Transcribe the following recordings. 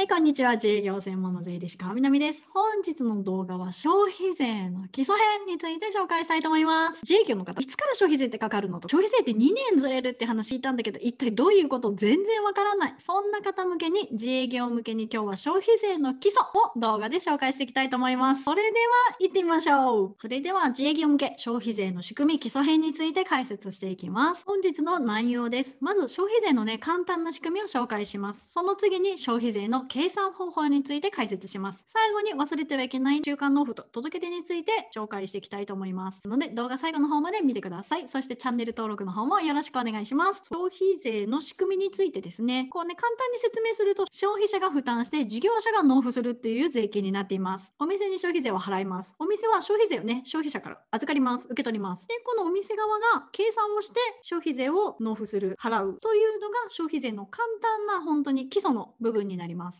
はい、こんにちは。営業専門の税理士川南です。本日の動画は消費税の基礎編について紹介したいと思います。自営業の方、いつから消費税ってかかるのと、消費税って2年ずれるって話聞いたんだけど、一体どういうこと全然わからない。そんな方向けに、自営業向けに今日は消費税の基礎を動画で紹介していきたいと思います。それでは行ってみましょう。それでは自営業向け消費税の仕組み基礎編について解説していきます。本日の内容です。まず消費税のね、簡単な仕組みを紹介します。その次に消費税の計算方法について解説します。最後に忘れてはいけない中間納付と届け出について紹介していきたいと思いますので動画最後の方まで見てください。そしてチャンネル登録の方もよろしくお願いします。消費税の仕組みについてですね、こうね簡単に説明すると消費者が負担して事業者が納付するっていう税金になっています。お店に消費税を払います。お店は消費税をね消費者から預かります。受け取ります。で、このお店側が計算をして消費税を納付する、払うというのが消費税の簡単な本当に基礎の部分になります。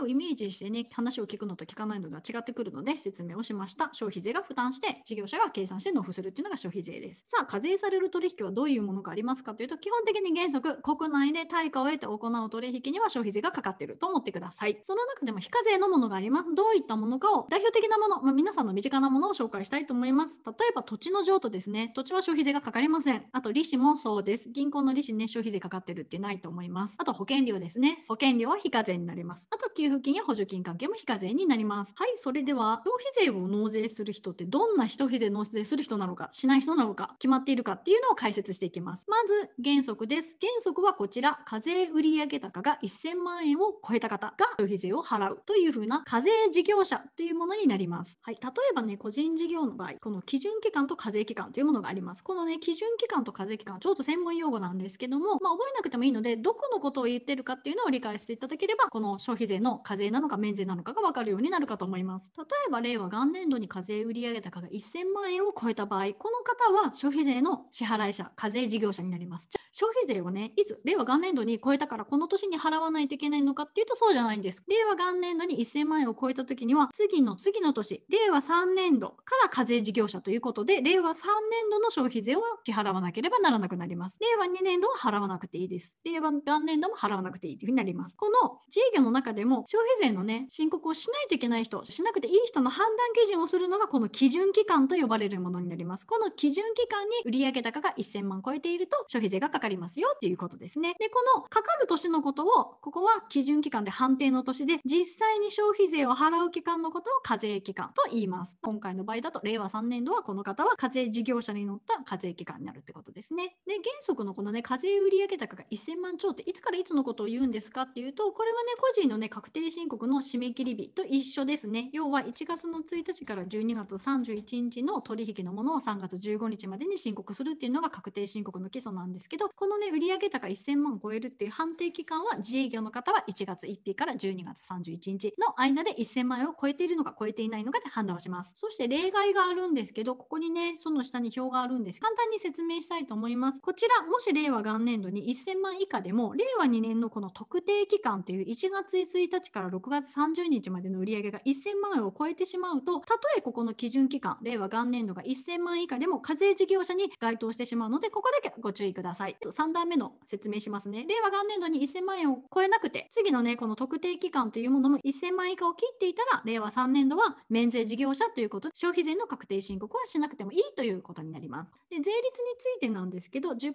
をイメージしてね、話を聞くのと聞かないのでは違ってくるので説明をしました。消費税が負担して、事業者が計算して納付するっていうのが消費税です。さあ、課税される取引はどういうものがありますかというと、基本的に原則、国内で対価を得て行う取引には消費税がかかってると思ってください。その中でも非課税のものがあります。どういったものかを、代表的なもの、まあ、皆さんの身近なものを紹介したいと思います。例えば、土地の譲渡ですね。土地は消費税がかかりません。あと、利子もそうです。銀行の利子ね、消費税かかってるってないと思います。あと、保険料ですね。保険料は非課税になります。あと、給給付金や補助金関係も非課税になります。はい、それでは消費税を納税する人ってどんな消費税納税する人なのか、しない人なのか、決まっているかっていうのを解説していきます。まず原則です。原則はこちら、課税売上高が1000万円を超えた方が消費税を払うというふうな課税事業者というものになります。はい、例えばね、個人事業の場合、この基準期間と課税期間というものがあります。このね、基準期間と課税期間、ちょっと専門用語なんですけども、まあ、覚えなくてもいいので、どこのことを言ってるかっていうのを理解していただければ、この消費税のの課税なのか免税なのかが分かるようになるかと思います。例えば令和元年度に課税売上高が1000万円を超えた場合、この方は消費税の支払い者、課税事業者になります。消費税をね、いつ令和元年度に超えたからこの年に払わないといけないのかっていうとそうじゃないんです。令和元年度に1000万円を超えた時には、次の次の年、令和3年度から課税事業者ということで、令和3年度の消費税を支払わなければならなくなります。令和2年度は払わなくていいです。令和元年度も払わなくていいというふうになります。この事業の中でも消費税のね申告をしないといけない人しなくていい人の判断基準をするのがこの基準期間と呼ばれるものになりますこの基準期間に売上高が1000万超えていると消費税がかかりますよっていうことですねでこのかかる年のことをここは基準期間で判定の年で実際に消費税を払う期間のことを課税期間と言います今回の場合だと令和3年度はこの方は課税事業者に乗った課税期間になるってことですねで原則のこのね課税売上高が1000万超っていつからいつのことを言うんですかっていうとこれはね個人のね確確定申告の締め切り日と一緒ですね。要は1月の1日から12月31日の取引のものを3月15日までに申告するっていうのが確定申告の基礎なんですけど、このね、売上高1000万超えるっていう判定期間は自営業の方は1月1日から12月31日の間で1000万円を超えているのか超えていないのかで判断をします。そして例外があるんですけど、ここにね、その下に表があるんです。簡単に説明したいと思います。こちら、もし令和元年度に1000万以下でも、令和2年のこの特定期間という1月1日日から6月30日までの売り上げが1000万円を超えてしまうと、たとえここの基準期間、令和元年度が1000万円以下でも課税事業者に該当してしまうので、ここだけご注意ください。3段目の説明しますね。令和元年度に1000万円を超えなくて、次のね、この特定期間というものも1000万円以下を切っていたら、令和3年度は免税事業者ということで、消費税の確定申告はしなくてもいいということになります。で税率についてなんですけど、10%、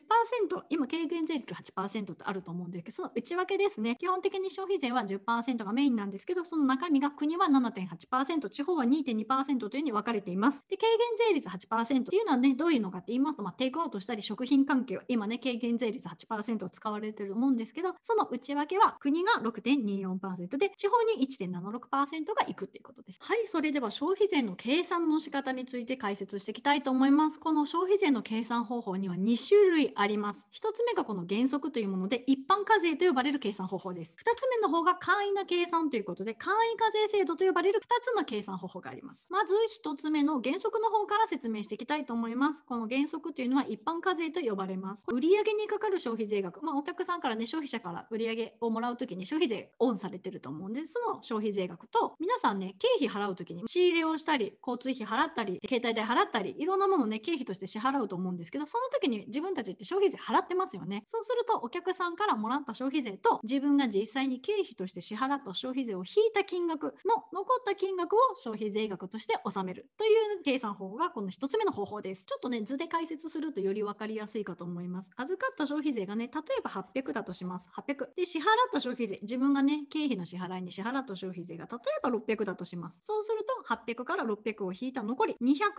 今軽減税率8%ってあると思うんですけど、その内訳ですね。基本的に消費税は10% 7.8%がメインなんですけど、その中身が国は7.8%、地方は2.2%というに分かれています。で、軽減税率8%っていうのはね、どういうのかって言いますと、まあ、テイクアウトしたり食品関係は今ね、軽減税率8%を使われてると思うんですけど、その内訳は国が6.24%で、地方に1.76%がいくっていうことです。はい、それでは消費税の計算の仕方について解説していきたいと思います。この消費税の計算方法には2種類あります。1つ目がこの原則というもので、一般課税と呼ばれる計算方法です。2つ目の方が簡易なな計算ということで、簡易課税制度と呼ばれる2つの計算方法があります。まず1つ目の原則の方から説明していきたいと思います。この原則というのは一般課税と呼ばれます。売上にかかる消費税額、まあ、お客さんからね、消費者から売上をもらうときに消費税オンされてると思うんです。その消費税額と、皆さんね、経費払うときに仕入れをしたり、交通費払ったり、携帯代払ったり、いろんなものね、経費として支払うと思うんですけど、その時に自分たちって消費税払ってますよね。そうすると、お客さんからもらった消費税と、自分が実際に経費として支払払った消費税を引いた金額の残った金額を消費税額として納めるという計算方法がこの1つ目の方法です。ちょっとね、図で解説するとより分かりやすいかと思います。預かった消費税がね、例えば800だとします。800。で、支払った消費税、自分がね、経費の支払いに支払った消費税が例えば600だとします。そうすると、800から600を引いた残り200が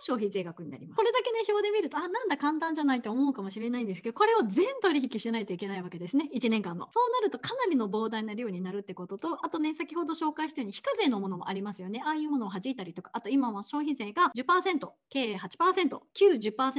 消費税額になります。これだけね、表で見ると、あ、なんだ簡単じゃないと思うかもしれないんですけど、これを全取引しないといけないわけですね。1年間の。そうなるとかなりの膨大な量になるってこととあとね先ほど紹介したように非課税のものもありますよねああいうものを弾いたりとかあと今は消費税が10%計 8%9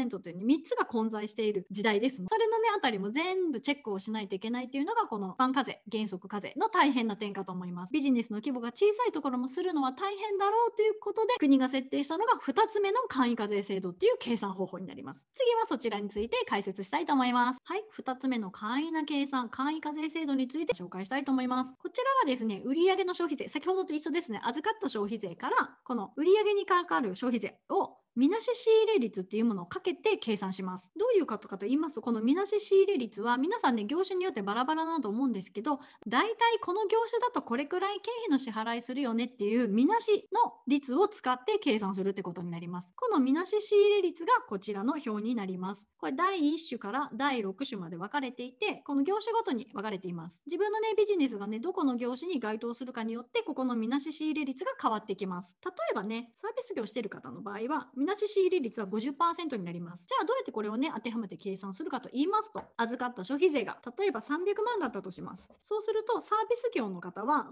0という3つが混在している時代ですそれのねあたりも全部チェックをしないといけないっていうのがこの一般課税原則課税の大変な点かと思いますビジネスの規模が小さいところもするのは大変だろうということで国が設定したのが2つ目の簡易課税制度っていう計算方法になります次はそちらについて解説したいと思いますはい2つ目の簡易な計算簡易課税制度について紹介したいと思いますこちちらはですね、売上の消費税、先ほどと一緒ですね、預かった消費税から、この売上に関わる消費税をみなし仕入れ率っていうものをかけて計算します。どういうことかと言いますと、このみなし仕入れ率は皆さんね、業種によってバラバラだと思うんですけど、大体この業種だとこれくらい経費の支払いするよねっていうみなしの率を使って計算するってことになります。このみなし仕入れ率がこちらの表になります。これ第1種から第6種まで分かれていて、この業種ごとに分かれています。自分のね、ビジネスがね、どこの業種に該当するかによって、ここのみなし仕入れ率が変わってきます。例えばね、サービス業してる方の場合は、みなし仕入れ率は50%になります。じゃあどうやってこれをね、当てはめて計算するかと言いますと、預かった消費税が例えば300万だったとします。そうすると、サービス業の方は300万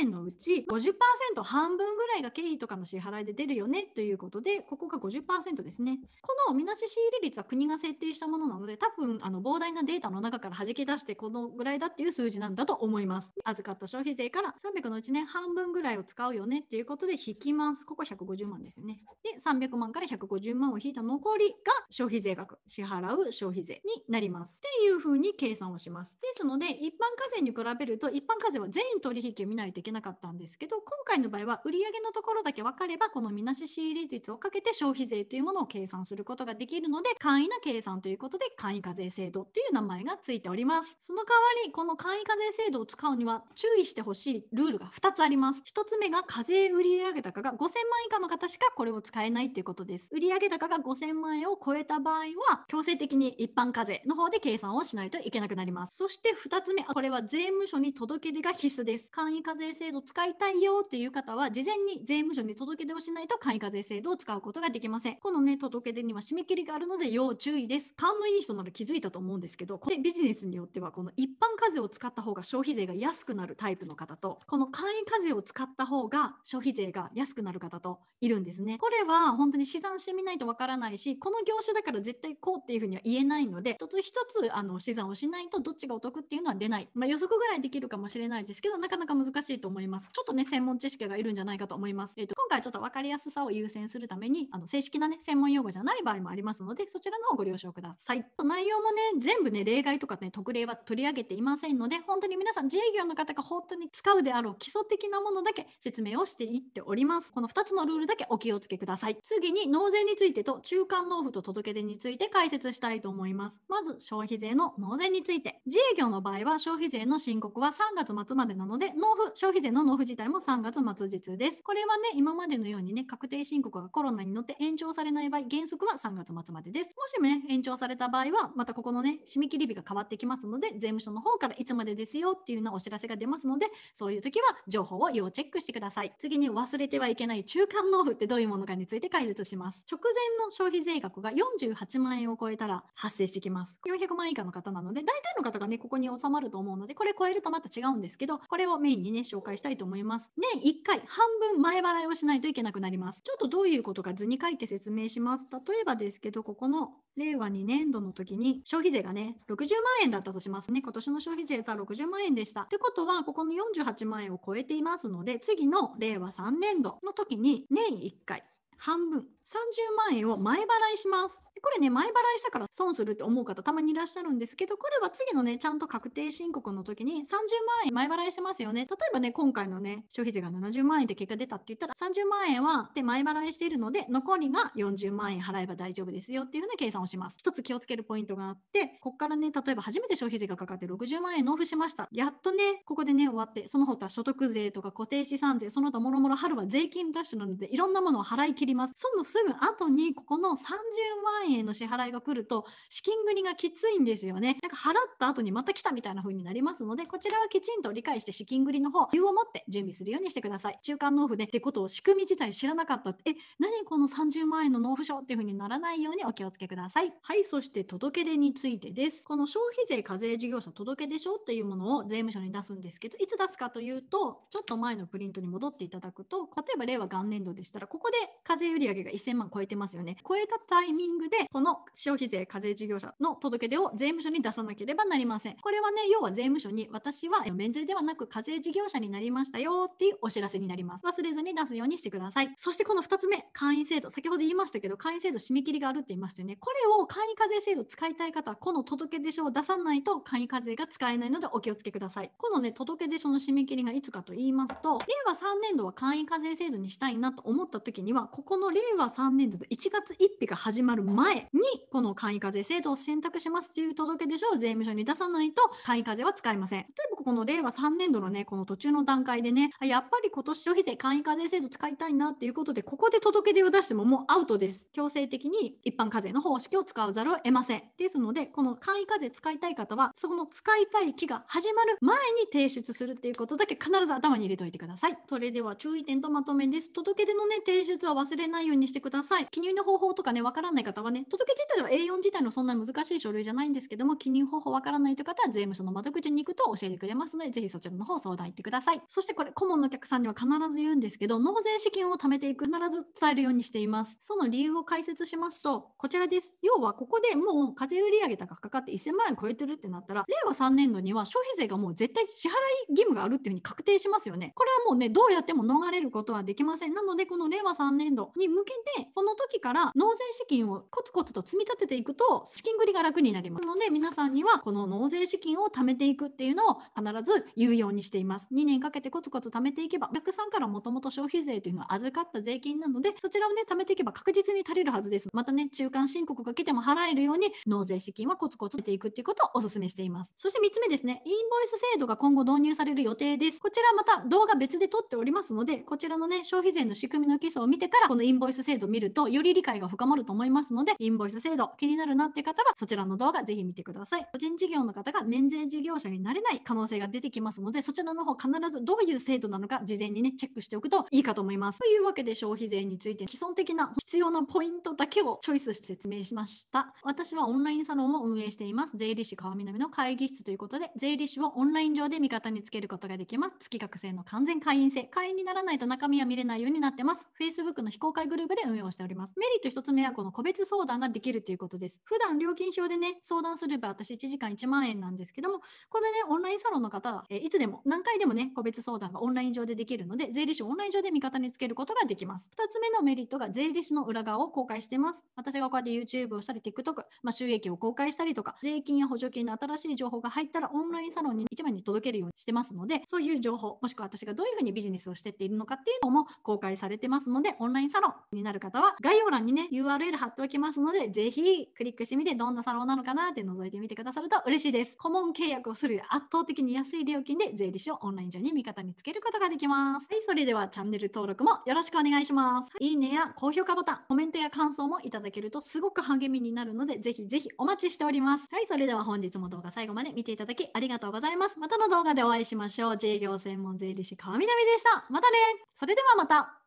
円のうち50%半分ぐらいが経費とかの支払いで出るよねということで、ここが50%ですね。このみなし仕入れ率は国が設定したものなので、多分あの膨大なデータの中から弾き出して、このぐらいだっていう数字なんだと思います。預かった消費税から300のうちね、半分ぐらいを使うよねっていうことで引きます。ここ150万ですよね。で、300 300万から150万を引いた残りが消費税額、支払う消費税になります。っていうふうに計算をします。ですので、一般課税に比べると、一般課税は全取引を見ないといけなかったんですけど、今回の場合は売上のところだけ分かれば、このみなし仕入れ率をかけて消費税というものを計算することができるので、簡易な計算ということで、簡易課税制度っていう名前がついております。その代わり、この簡易課税制度を使うには、注意してほしいルールが2つあります。1つ目が課税売上高が5000万以下の方しかこれを使えないっていうことです。売上高が5000万円を超えた場合は、強制的に一般課税の方で計算をしないといけなくなります。そして2つ目、これは税務署に届け出が必須です。簡易課税制度使いたいよっていう方は、事前に税務署に届け出をしないと簡易課税制度を使うことができません。このね、届け出には締め切りがあるので要注意です。勘のいい人なら気づいたと思うんですけど、これビジネスによっては、この一般課税を使った方が消費税が安くなるタイプの方と、この簡易課税を使った方が消費税が安くなる方といるんですね。これは本当に試算してみないとわからないし、この業種だから絶対こうっていうふうには言えないので、一つ一つあの試算をしないとどっちがお得っていうのは出ない。まあ、予測ぐらいできるかもしれないですけど、なかなか難しいと思います。ちょっとね、専門知識がいるんじゃないかと思います。えっ、ー、と、今回ちょっと分かりやすさを優先するために、あの、正式なね、専門用語じゃない場合もありますので、そちらの方をご了承ください。内容もね、全部ね、例外とかね、特例は取り上げていませんので、本当に皆さん、自営業の方が本当に使うであろう基礎的なものだけ説明をしていっております。この2つのルールだけお気をつけください。次に納税についてと中間納付と届け出について解説したいと思います。まず消費税の納税について。自営業の場合は消費税の申告は3月末までなので、納付、消費税の納付自体も3月末日です。これはね、今までのようにね、確定申告がコロナに乗って延長されない場合、原則は3月末までです。もしもね、延長された場合は、またここのね、締め切り日が変わってきますので、税務署の方からいつまでですよっていうようなお知らせが出ますので、そういう時は情報を要チェックしてください。次に忘れてはいけない中間納付ってどういうものかについて解がるとします。直前の消費税額が48万円を超えたら発生してきます。400万以下の方なので、大体の方がね、ここに収まると思うので、これ超えるとまた違うんですけど、これをメインにね、紹介したいと思います。年1回、半分前払いをしないといけなくなります。ちょっとどういうことか図に書いて説明します。例えばですけど、ここの令和2年度の時に消費税がね、60万円だったとしますね。今年の消費税は60万円でした。ってことは、ここの48万円を超えていますので、次の令和3年度の時に年1回、半分30万円を前払いしますこれね、前払いしたから損するって思う方たまにいらっしゃるんですけど、これは次のね、ちゃんと確定申告の時に30万円前払いしてますよね。例えばね、今回のね、消費税が70万円で結果出たって言ったら、30万円はで前払いしているので、残りが40万円払えば大丈夫ですよっていうふうな計算をします。一つ気をつけるポイントがあって、ここからね、例えば初めて消費税がかかって60万円納付しました。やっとね、ここでね、終わって、その他所得税とか固定資産税、その他もろもろ春は税金ラッシュなので、いろんなものを払い切ります。そのすぐ後に、ここの30万円円の支払いが来ると資金繰りがきついんですよねなんか払った後にまた来たみたいな風になりますのでこちらはきちんと理解して資金繰りの方理由を持って準備するようにしてください中間納付でってことを仕組み自体知らなかったえ何この30万円の納付書っていう風にならないようにお気をつけくださいはいそして届け出についてですこの消費税課税事業者届け出書っていうものを税務署に出すんですけどいつ出すかというとちょっと前のプリントに戻っていただくと例えば令和元年度でしたらここで課税売上が1000万超えてますよね超えたタイミングでこの消費税課税事業者の届け出を税務署に出さなければなりません。これはね、要は税務署に私は免税ではなく課税事業者になりましたよっていうお知らせになります。忘れずに出すようにしてください。そしてこの2つ目、会員制度。先ほど言いましたけど、会員制度締め切りがあるって言いましたよね。これを会員課税制度使いたい方は、この届け出書を出さないと会員課税が使えないのでお気をつけください。このね、届け出書の締め切りがいつかと言いますと、令和3年度は会員課税制度にしたいなと思った時には、ここの令和3年度の1月1日が始まる前前にこの簡易課税制度を選択しますという届け出書を税務署に出さないと簡易課税は使えません。例えばこの令和3年度のね、この途中の段階でね、やっぱり今年消費税簡易課税制度使いたいなっていうことで、ここで届け出を出してももうアウトです。強制的に一般課税の方式を使わざるを得ません。ですので、この簡易課税使いたい方は、その使いたい期が始まる前に提出するっていうことだけ必ず頭に入れておいてください。それでは注意点とまとめです。届け出のね、提出は忘れないようにしてください。記入の方法とかね、わからない方はね、ね、届け自体は A4 自体のそんなに難しい書類じゃないんですけども、記入方法わからないという方は税務署の窓口に行くと教えてくれますので、ぜひそちらの方相談行ってください。そしてこれ、顧問のお客さんには必ず言うんですけど、納税資金を貯めていく、必ず伝えるようにしています。その理由を解説しますと、こちらです。要は、ここでもう課税売上高かかって1000万円超えてるってなったら、令和3年度には消費税がもう絶対支払い義務があるっていうふうに確定しますよね。これはもうね、どうやっても逃れることはできません。なので、この令和3年度に向けて、この時から納税資金をコツコツと積み立てていくと資金繰りが楽になりますので皆さんにはこの納税資金を貯めていくっていうのを必ず言うようにしています2年かけてコツコツ貯めていけばお客さんからもともと消費税というのは預かった税金なのでそちらをね貯めていけば確実に足りるはずですまたね中間申告が来ても払えるように納税資金はコツコツていくっていうことをお勧めしていますそして3つ目ですねインボイス制度が今後導入される予定ですこちらまた動画別で撮っておりますのでこちらのね消費税の仕組みの基礎を見てからこのインボイス制度を見るとより理解が深まると思いますのでで、インボイス制度気になるなって方は、そちらの動画ぜひ見てください。個人事業の方が免税事業者になれない可能性が出てきますので、そちらの方必ずどういう制度なのか事前にね、チェックしておくといいかと思います。というわけで消費税について基本的な必要なポイントだけをチョイスして説明しました。私はオンラインサロンを運営しています。税理士川南の会議室ということで、税理士をオンライン上で味方につけることができます。月額制の完全会員制。会員にならないと中身は見れないようになってます。Facebook の非公開グループで運用しております。メリット1つ目はこの個別相相談ができるということです。普段料金表でね、相談すれば私1時間1万円なんですけども、このね、オンラインサロンの方は、えいつでも何回でもね、個別相談がオンライン上でできるので、税理士オンライン上で味方につけることができます。2つ目のメリットが税理士の裏側を公開してます。私がこうやって YouTube をしたり、TikTok、まあ、収益を公開したりとか、税金や補助金の新しい情報が入ったらオンラインサロンに1番に届けるようにしてますので、そういう情報、もしくは私がどういうふうにビジネスをしてっているのかっていうのも公開されてますので、オンラインサロンになる方は概要欄にね、URL 貼っておきます。ますので、ぜひクリックしてみて、どんなサロンなのかなって覗いてみてくださると嬉しいです。顧問契約をする圧倒的に安い料金で税理士をオンライン上に味方につけることができます。はい、それではチャンネル登録もよろしくお願いします。いいねや高評価ボタン、コメントや感想もいただけるとすごく励みになるので、ぜひぜひお待ちしております。はい、それでは本日も動画最後まで見ていただきありがとうございます。またの動画でお会いしましょう。自営業専門税理士川南でした。またねそれではまた